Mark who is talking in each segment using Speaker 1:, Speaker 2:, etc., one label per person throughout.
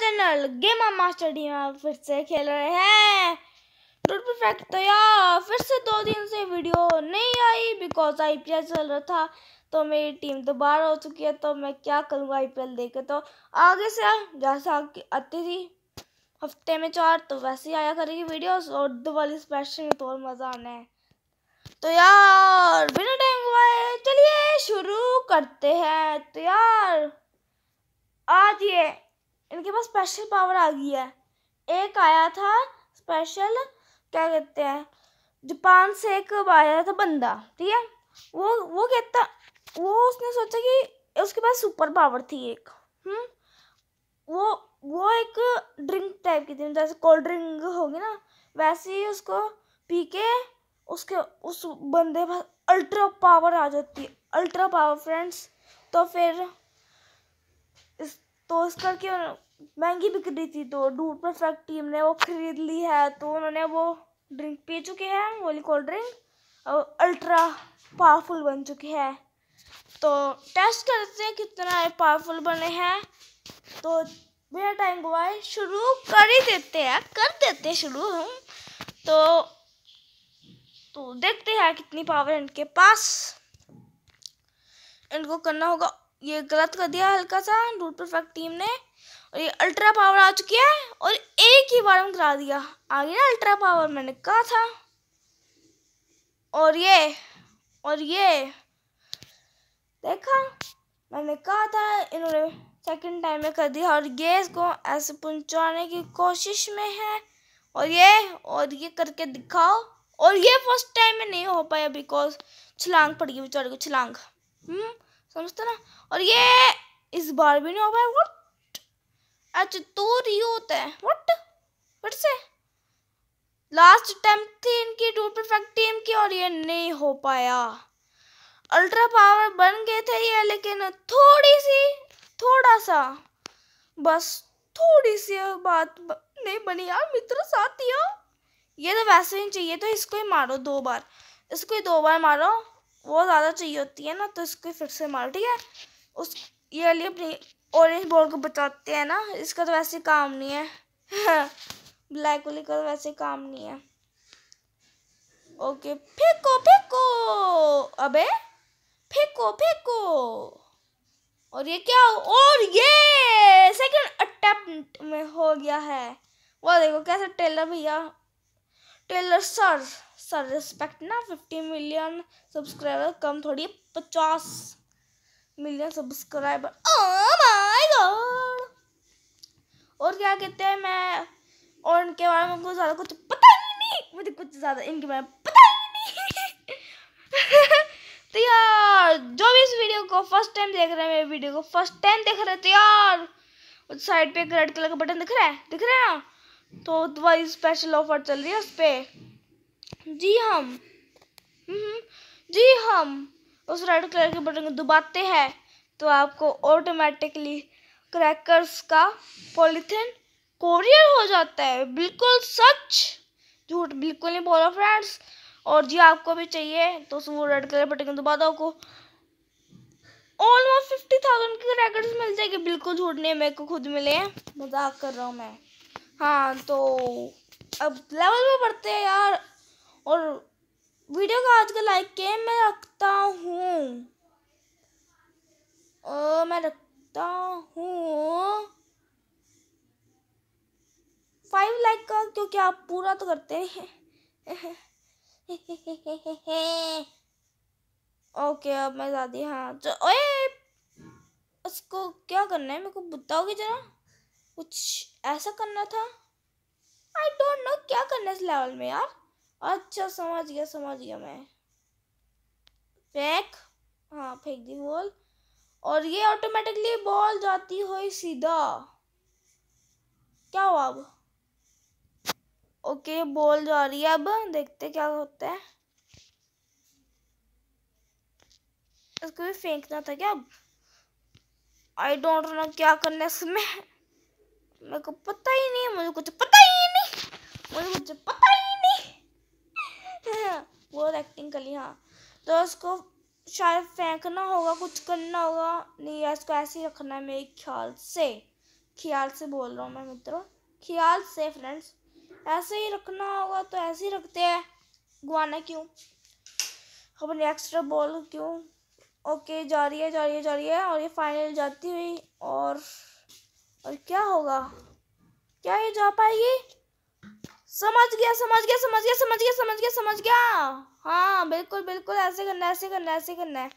Speaker 1: Channel gamer master D आप फिर से खेल रहे हैं टूट परफेक्ट तो यार फिर से दो दिन से वीडियो नहीं आई बिकॉज आई पी चल रहा था तो मेरी टीम तो बाहर हो चुकी है तो मैं क्या करूँगा आई पी देख तो आगे से जैसा आती थी हफ्ते में चार तो वैसे ही आया करेगी वीडियोस और दिवाली स्पेशल में तो मज़ा आना है तो यार बिना टाइम हुआ चलिए शुरू करते हैं तो यार आज ये इनके पास स्पेशल पावर आ गई है एक आया था स्पेशल क्या कहते हैं जापान से एक आया था बंदा ठीक है वो वो कहता वो उसने सोचा कि उसके पास सुपर पावर थी एक हम्म वो वो एक ड्रिंक टाइप की थी जैसे कोल्ड ड्रिंक होगी ना वैसे ही उसको पी के उसके उस बंदे पास अल्ट्रा पावर आ जाती है अल्ट्रा पावर फ्रेंड्स तो फिर तो उस करके महंगी बिक रही थी तो डूट परफेक्ट टीम ने वो खरीद ली है तो उन्होंने वो ड्रिंक पी चुके हैं वोली कोल्ड ड्रिंक और अल्ट्रा पावरफुल बन चुके हैं तो टेस्ट करते हैं कितना पावरफुल बने हैं तो बिना टाइम गवाए शुरू कर ही देते हैं कर देते हैं शुरू हम तो तो देखते हैं कितनी पावर इनके पास इनको करना होगा ये गलत कर दिया हल्का सा रूट परफेक्ट टीम ने और ये अल्ट्रा पावर आ चुकी है और एक ही बार में करा दिया आ गया ना अल्ट्रा पावर मैंने कहा था और ये और ये देखा मैंने कहा था इन्होंने सेकंड टाइम में कर दिया और ये इसको ऐसे पहुंचाने की कोशिश में है और ये और ये करके दिखाओ और ये फर्स्ट टाइम में नहीं हो पाया बिकॉज छलांग पड़ गई बेचारे को छलांग हम्म समझते ना और ये इस बार भी नहीं हो पाया वट अच्छा तो रियो होता है वट फिर से लास्ट अटेम्प्ट थी इनकी टू परफेक्ट टीम की और ये नहीं हो पाया अल्ट्रा पावर बन गए थे ये लेकिन थोड़ी सी थोड़ा सा बस थोड़ी सी बात ब, नहीं बनी यार मित्र साथ ये तो वैसे ही चाहिए तो इसको ही मारो दो बार इसको ही दो बार मारो वो ज़्यादा चाहिए होती है ना तो इसको फिर से मार ठीक है उस ये लिए अपनी ऑरेंज बॉल को बचाते हैं ना इसका तो वैसे काम नहीं है ब्लैक वाली का तो वैसे काम नहीं है ओके फेंको फेंको अबे फेंको फेंको और ये क्या और ये सेकंड अटेम्प्ट में हो गया है वो देखो कैसे टेलर भैया टेलर सर सर रिस्पेक्ट ना फिफ्टी मिलियन सब्सक्राइबर कम थोड़ी पचास मिलियन सब्सक्राइबर माय गॉड और क्या कहते हैं मैं और इनके बारे में कुछ ज़्यादा कुछ पता ही नहीं मुझे कुछ ज़्यादा इनके बारे में पता ही नहीं तो यार जो भी इस वीडियो को फर्स्ट टाइम देख रहे हैं मेरे वीडियो को फर्स्ट टाइम देख रहे थे तो यार उस साइड पे एक रेड कलर का बटन दिख रहा है दिख रहा है ना तो दवाई स्पेशल ऑफर चल रही है उस पर जी हम हम्म, जी हम उस रेड कलर के बटन को दबाते हैं तो आपको ऑटोमेटिकली क्रैकर्स का पॉलिथिन कोरियर हो जाता है बिल्कुल सच झूठ बिल्कुल नहीं बोला फ्रेंड्स और जी आपको भी चाहिए तो वो रेड कलर बटन को दबा दो आपको ऑलमोस्ट फिफ्टी थाउजेंड के क्रैकर्स मिल जाएंगे बिल्कुल झूठ नहीं मेरे को खुद मिले हैं मजाक कर रहा हूँ मैं हाँ तो अब लेवल में बढ़ते हैं यार और वीडियो को आज के लाइक के मैं रखता हूँ मैं रखता हूँ फाइव लाइक का क्योंकि आप पूरा तो करते हैं ओके अब मैं दादी हाँ ओए उसको क्या करना है मेरे को बताओगे जरा कुछ ऐसा करना था आई डोंट नो क्या करना है इस लेवल में यार अच्छा समझ गया समझ गया मैं फेंक हाँ फेंक दी बॉल और ये ऑटोमेटिकली बॉल जाती हुई सीधा क्या हुआ अब ओके बॉल जा रही है अब देखते क्या होता है इसको भी फेंकना था क्या अब आई डोंट नो क्या करना इसमें मेरे को पता ही नहीं मुझे कुछ पता ही नहीं मुझे कुछ पता बहुत एक्टिंग कर ली हाँ तो उसको शायद फेंकना होगा कुछ करना होगा नहीं यार इसको ऐसे ही रखना है मेरे ख्याल से ख्याल से बोल रहा हूँ मैं मित्रों ख्याल से फ्रेंड्स ऐसे ही रखना होगा तो ऐसे ही रखते हैं गुआना क्यों अपने एक्स्ट्रा बॉल क्यों ओके जा रही है जा रही है जा रही है और ये फाइनल जाती हुई और और क्या होगा क्या ये जा पाएगी समझ गया समझ गया समझ गया समझ गया समझ गया समझ गया हाँ बिल्कुल बिल्कुल ऐसे करना ऐसे करना ऐसे करना है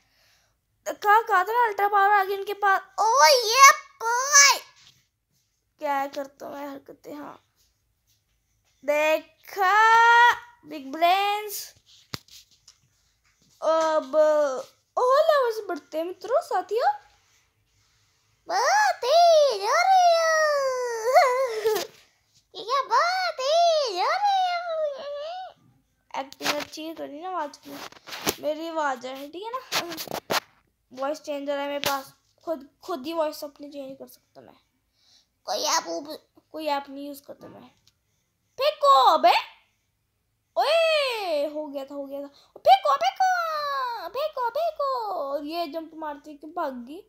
Speaker 1: कहा कहा था ना अल्ट्रा पावर आ गई इनके पास ओ ये बॉय क्या करता हूँ मैं हरकतें हाँ देखा बिग ब्रेन्स अब ओह लेवल बढ़ते मित्रों साथियों बहुत तेज हो रही हो क्या बात है एक्टिंग अच्छी है थोड़ी ना आवाज़ की मेरी आवाज़ है ठीक है ना वॉइस चेंजर है मेरे पास खुद खुद ही वॉइस अपनी चेंज कर सकता मैं कोई ऐप कोई ऐप नहीं यूज़ करता मैं फेंको अबे ओए हो गया था हो गया था फेंको फेंको फेंको फेंको और ये जंप मारती कि भाग गई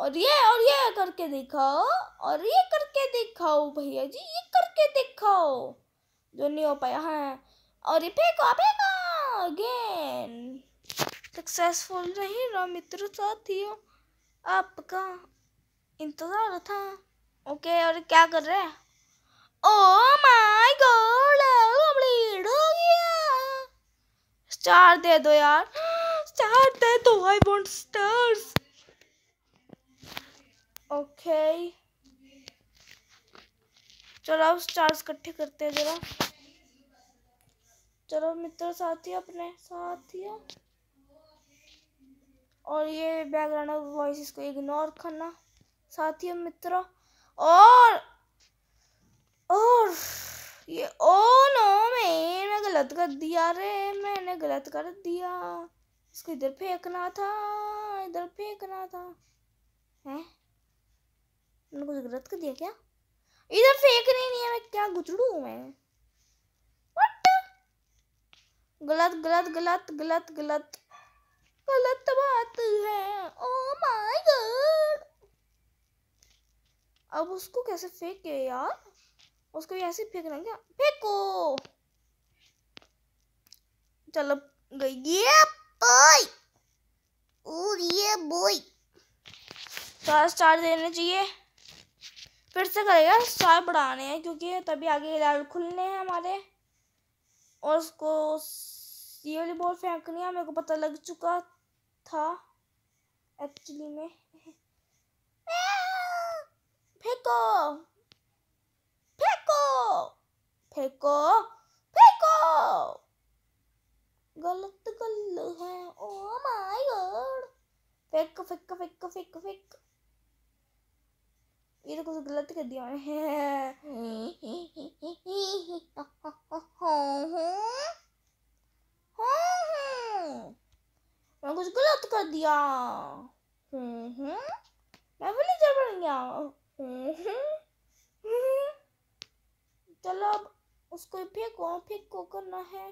Speaker 1: और ये और ये करके दिखाओ और ये करके दिखाओ भैया जी ये करके दिखाओ जो नहीं हो पाया है हाँ। और ये फेंको फेंको अगेन सक्सेसफुल नहीं रहा मित्र साथियों आपका इंतज़ार था ओके और क्या कर रहे हैं ओ माय गॉड कंप्लीट हो गया स्टार दे दो यार स्टार दे दो आई वांट स्टार्स ओके चलो अब स्टार्स इकट्ठे करते हैं जरा चलो मित्र साथी अपने साथी और ये बैकग्राउंड वॉइस को इग्नोर करना साथियों मित्र और और ये ओ नो मैं मैं गलत कर दिया रे मैंने गलत कर दिया इसको इधर फेंकना था इधर फेंकना था हैं मैंने कुछ गलत कर दिया क्या इधर फेंकने नहीं है मैं क्या गुजरू मैं वट गलत गलत गलत गलत गलत गलत बात है ओह माय गॉड अब उसको कैसे फेंके यार उसको भी ऐसे फेंकना क्या फेंको चलो गई ये बॉय और ये बॉय चार स्टार देना चाहिए फिर से करेगा चार बढ़ाने हैं क्योंकि तभी आगे लाल खुलने हैं हमारे और उसको ये वाली बॉल फेंकनी है मेरे को पता लग चुका था एक्चुअली में फेंको your hair. मैं कुछ गलत कर दिया मैं विलेजर बन गया चलो अब उसको फेंको फेंको करना है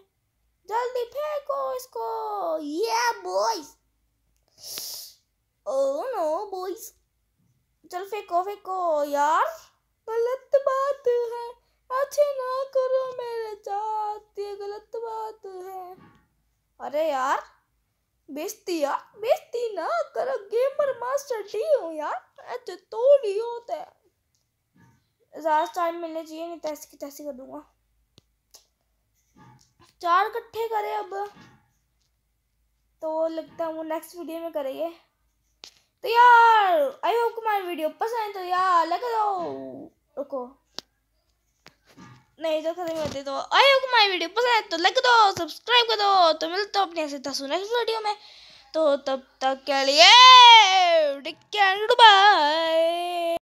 Speaker 1: जल्दी फेंको इसको ये नो बॉयज चल फेंको फेंको यार गलत बात है अच्छे ना करो मेरे साथ ये गलत बात है अरे यार बेचती यार बेचती ना करो गेमर मास्टर डी हो यार ऐसे तो तोड़ी होते तो। होता है ज़्यादा टाइम मिलने चाहिए नहीं तैसे तो की तैसे कर दूंगा चार कट्ठे करे अब तो लगता है वो नेक्स्ट वीडियो में करेंगे तो यार आई होप माय वीडियो पसंद है तो यार लगा दो रुको नहीं तो खत्म करते तो आई को माय वीडियो पसंद है तो लाइक दो सब्सक्राइब कर दो तो मिलते हो अपने ऐसे दस नेक्स्ट वीडियो में तो तब तक के लिए बाय